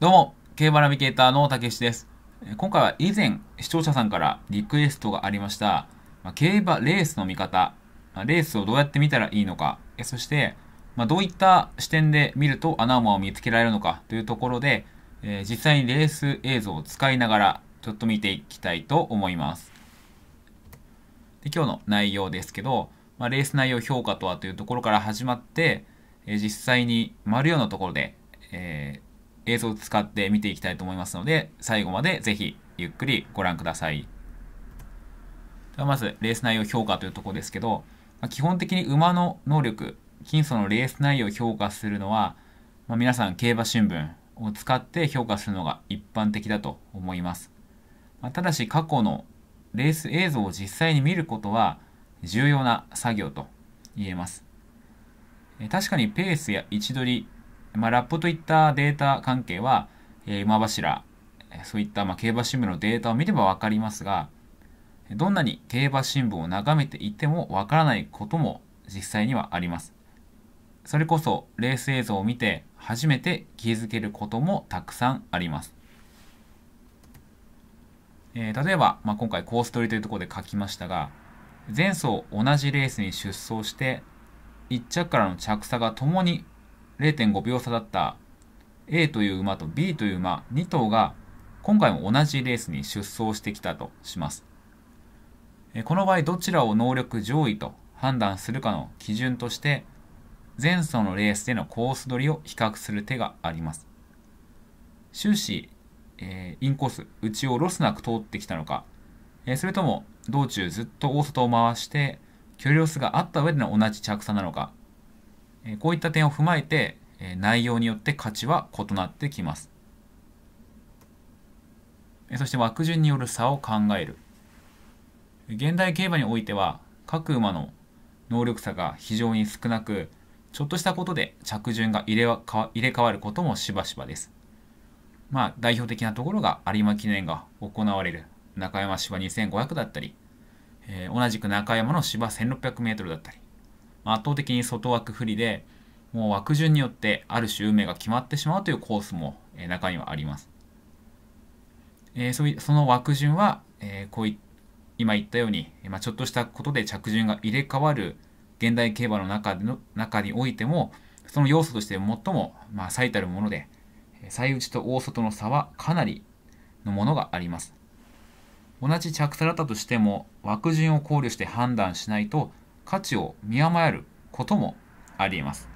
どうも、競馬ナビゲーターのたけしです。今回は以前、視聴者さんからリクエストがありました、ま競馬レースの見方、まレースをどうやって見たらいいのか、そして、まどういった視点で見ると穴馬を見つけられるのかというところで、え実際にレース映像を使いながら、ちょっと見ていきたいと思います。で今日の内容ですけど、まレース内容評価とはというところから始まって、え実際に丸4のところで、えー映像を使って見ていきたいと思いますので、最後までぜひゆっくりご覧ください。ではまず、レース内容評価というところですけど、まあ、基本的に馬の能力、金素のレース内容を評価するのは、まあ、皆さん競馬新聞を使って評価するのが一般的だと思います。まあ、ただし過去のレース映像を実際に見ることは重要な作業と言えます。確かにペースや位置取りまあ、ラップといったデータ関係は、えー、馬柱、そういったまあ競馬新聞のデータを見ればわかりますが、どんなに競馬新聞を眺めていてもわからないことも実際にはあります。それこそレース映像を見て初めて気づけることもたくさんあります。えー、例えば、まあ、今回コース取りというところで書きましたが、前走同じレースに出走して1着からの着差がともに0.5秒差だった A という馬と B という馬2頭が今回も同じレースに出走してきたとします。この場合どちらを能力上位と判断するかの基準として前走のレースでのコース取りを比較する手があります。終始、えー、インコース、内をロスなく通ってきたのか、えー、それとも道中ずっと大外を回して距離ロスがあった上での同じ着差なのか、えこういった点を踏まえて、え内容によって価値は異なってきます。えそして枠順による差を考える。現代競馬においては各馬の能力差が非常に少なくちょっとしたことで着順が入れわ入れ替わることもしばしばです。まあ代表的なところが有馬記念が行われる中山芝2500だったり、えー、同じく中山の芝1600メートルだったり、圧倒的に外枠不利でもう枠順によってある種運命が決まってしまうというコースも、え中にはあります、えー、その枠順は、えー、こうい今言ったように、まあ、ちょっとしたことで着順が入れ替わる現代競馬の中での中においてもその要素として最も、まあ、最たるもので最内と大外の差はかなりのものがあります同じ着差だったとしても枠順を考慮して判断しないと価値を見誤ることもありえます。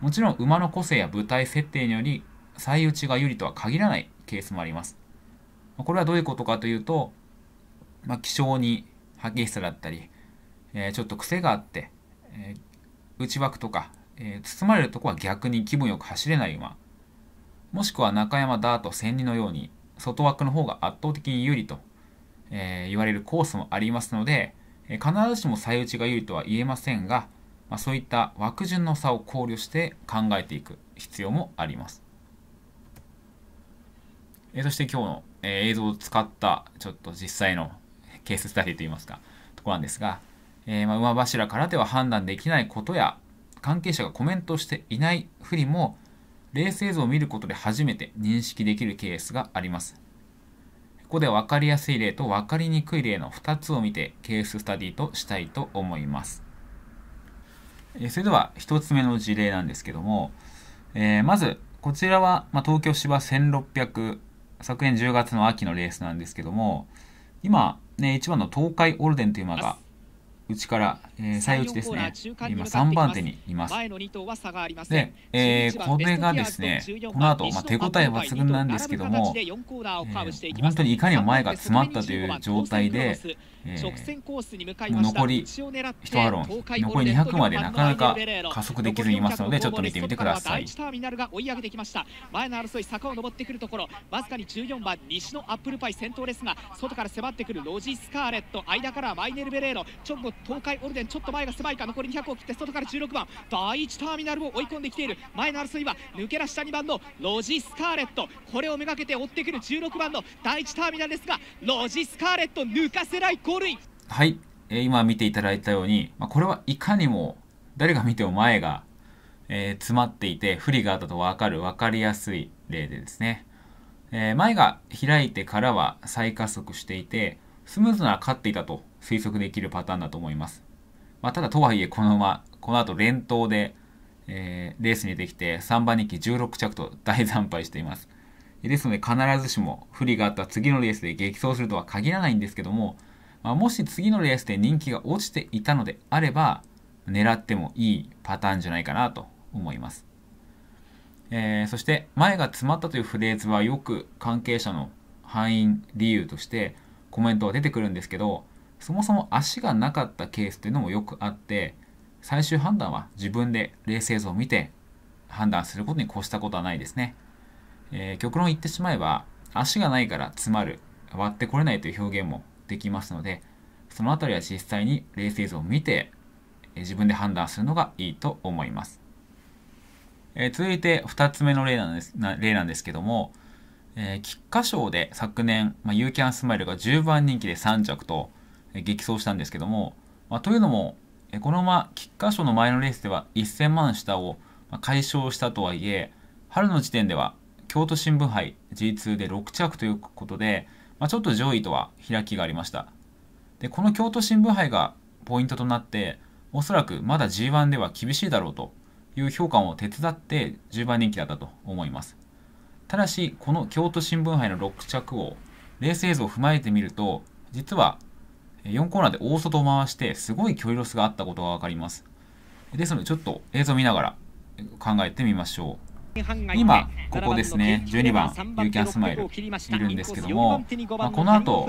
もちろん馬の個性や舞台設定により最打ちが有利とは限らないケースもあります。これはどういうことかというと、まあ、気性に激しさだったり、えー、ちょっと癖があって、えー、内枠とか、えー、包まれるとこは逆に気分よく走れない馬、もしくは中山ダート千里のように外枠の方が圧倒的に有利と、え言われるコースもありますので、必ずしも左右ちが良いとは言えませんが、まあ、そういった枠順の差を考慮して考えていく必要もあります。えそして今日の、え映像を使ったちょっと実際のケーススタディといいますかとこなんですが、えー、ま馬柱からでは判断できないことや関係者がコメントしていない不利もレース映像を見ることで初めて認識できるケースがあります。ここで分かりやすい例と分かりにくい例の2つを見てケーススタディとしたいと思います。それでは1つ目の事例なんですけども、えー、まずこちらは、まあ、東京芝1600昨年10月の秋のレースなんですけども今、ね、1番の東海オルデンという馬が内からえー、最内ですね、今3番手にいます。で、えー、これがですね、この後、まあ、手応え抜群なんですけども、えー、本当にいかにも前が詰まったという状態で、えー、もう残り1アロン、残り200までなかなか加速できずにいますので、ちょっと見てみてください。ターミナルが追い上げてきました前の争い、坂を登ってくるところ、わずかに14番、西のアップルパイ先頭ですが、外から迫ってくるロジスカーレット、間からマイネル・ベレーロ、ちょっと東海オルデン線ちょっと前が狭いか残り200を切って外から16番第1ターミナルを追い込んできている前の争いは抜け出した2番のロジスカーレットこれをめがけて追ってくる16番の第1ターミナルですがロジスカーレット抜かせないゴールインはい、えー、今見ていただいたように、まあ、これはいかにも誰が見ても前が、えー、詰まっていて不利があったと分かる分かりやすい例でですね、えー、前が開いてからは再加速していてスムーズなら勝っていたと推測できるパターンだと思いますまあ、ただとはいえこの馬、この後連投で、えー、レースにできて3番人気16着と大惨敗しています。ですので必ずしも不利があった次のレースで激走するとは限らないんですけども、まあ、もし次のレースで人気が落ちていたのであれば狙ってもいいパターンじゃないかなと思います。えー、そして前が詰まったというフレーズはよく関係者の敗因理由としてコメントは出てくるんですけど、そもそも足がなかったケースというのもよくあって最終判断は自分で冷静図を見て判断することに越したことはないですね、えー、極論言ってしまえば足がないから詰まる割ってこれないという表現もできますのでそのあたりは実際に冷静図を見て、えー、自分で判断するのがいいと思います、えー、続いて2つ目の例なんですな例なんですけども、えー、菊花賞で昨年、まあ、ユーキャンスマイルが10番人気で3着と激走したんですけども、まあ、というのも、このまま菊花賞の前のレースでは1000万下を解消したとはいえ、春の時点では京都新聞杯 G2 で6着ということで、まあ、ちょっと上位とは開きがありました。で、この京都新聞杯がポイントとなって、おそらくまだ G1 では厳しいだろうという評価も手伝って10番人気だったと思います。ただし、この京都新聞杯の6着をレース映像を踏まえてみると、実は4コーナーで大外回してすごい距離ロスがあったことが分かります。ですのでちょっと映像見ながら考えてみましょう。今ここですね12番ユーキャンスマイルいるんですけども、まあ、この後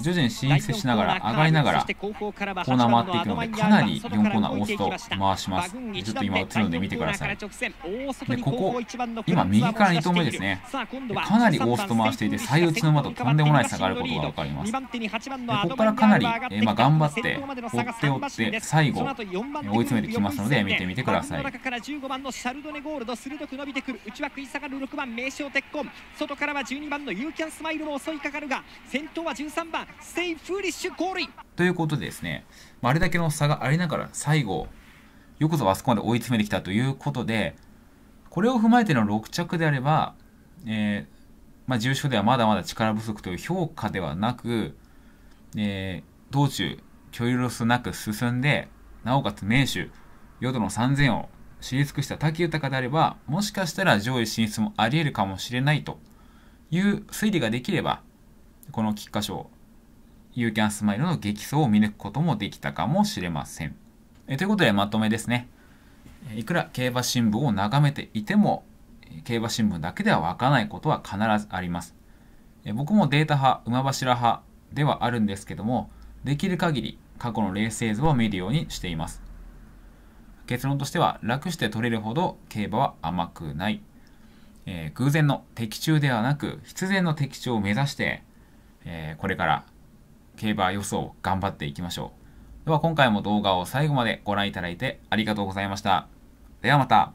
徐々に進出しながら上がりながらコーナー回っていくのでかなり4コーナー押すと回しますちょっと今映るので見てくださいでここ今右から2投目ですねかなり押すと回していて左打つの馬ととんでもない差があることが分かりますでここからかなり、えまあ、頑張って追って追って最後追い詰めてきますので見てみてください来る内は食い下がる6番名将鉄痕外からは12番のユーキャンスマイルも襲いかかるが先頭は13番ステイフーリッシュゴールインということでですねあれだけの差がありながら最後よくぞあそこまで追い詰めてきたということでこれを踏まえての6着であれば、えーまあ、重賞ではまだまだ力不足という評価ではなく、えー、道中距離ロスなく進んでなおかつ名手淀の3000を知り尽くした滝豊であれば、もしかしたら上位進出もあり得るかもしれないという推理ができれば、この菊花賞、ユー u ャンスマイルの激走を見抜くこともできたかもしれません。えということでまとめですね。いくら競馬新聞を眺めていても、競馬新聞だけではわからないことは必ずあります。僕もデータ派、馬柱派ではあるんですけども、できる限り過去のレース映像を見るようにしています。結論としては楽して取れるほど競馬は甘くない、えー、偶然の的中ではなく必然の的中を目指して、えー、これから競馬予想を頑張っていきましょうでは今回も動画を最後までご覧いただいてありがとうございましたではまた